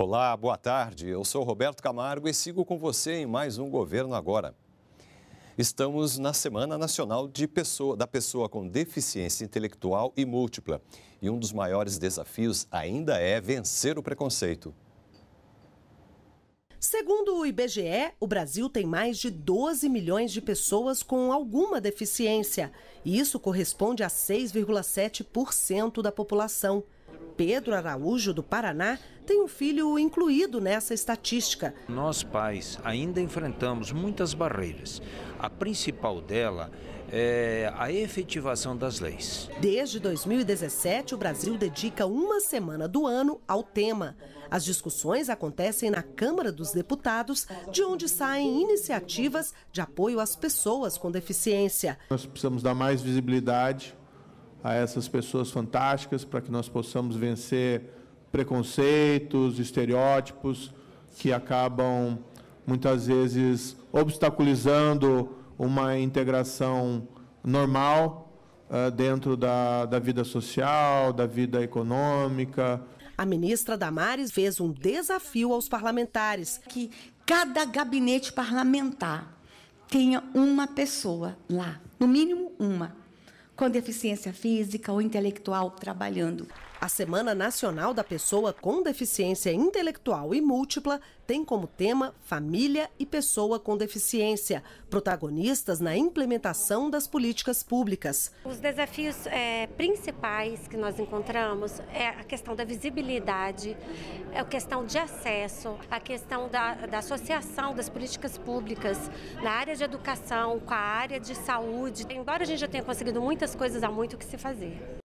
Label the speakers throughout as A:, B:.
A: Olá, boa tarde. Eu sou Roberto Camargo e sigo com você em mais um Governo Agora. Estamos na Semana Nacional pessoa, da Pessoa com Deficiência Intelectual e Múltipla. E um dos maiores desafios ainda é vencer o preconceito.
B: Segundo o IBGE, o Brasil tem mais de 12 milhões de pessoas com alguma deficiência. E isso corresponde a 6,7% da população. Pedro Araújo, do Paraná, tem um filho incluído nessa estatística.
C: Nós, pais, ainda enfrentamos muitas barreiras. A principal dela é a efetivação das leis.
B: Desde 2017, o Brasil dedica uma semana do ano ao tema. As discussões acontecem na Câmara dos Deputados, de onde saem iniciativas de apoio às pessoas com deficiência.
C: Nós precisamos dar mais visibilidade a essas pessoas fantásticas para que nós possamos vencer preconceitos, estereótipos que acabam muitas vezes obstaculizando uma integração normal uh, dentro da, da vida social, da vida econômica. A
B: ministra Damares fez um desafio aos parlamentares. Que cada gabinete parlamentar tenha uma pessoa lá, no mínimo uma, com deficiência física ou intelectual trabalhando. A Semana Nacional da Pessoa com Deficiência Intelectual e Múltipla tem como tema Família e Pessoa com Deficiência, protagonistas na implementação das políticas públicas. Os desafios é, principais que nós encontramos é a questão da visibilidade, é a questão de acesso, a questão da, da associação das políticas públicas na área de educação com a área de saúde. Embora a gente já tenha conseguido muitas muitas coisas, há muito o que se fazer.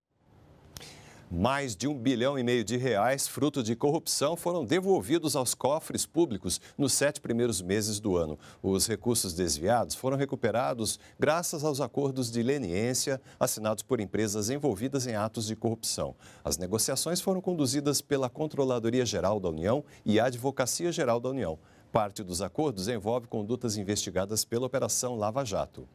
A: Mais de um bilhão e meio de reais, fruto de corrupção, foram devolvidos aos cofres públicos nos sete primeiros meses do ano. Os recursos desviados foram recuperados graças aos acordos de leniência assinados por empresas envolvidas em atos de corrupção. As negociações foram conduzidas pela Controladoria Geral da União e a Advocacia Geral da União. Parte dos acordos envolve condutas investigadas pela Operação Lava Jato.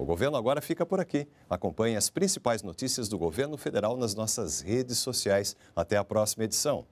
A: O governo agora fica por aqui. Acompanhe as principais notícias do governo federal nas nossas redes sociais. Até a próxima edição.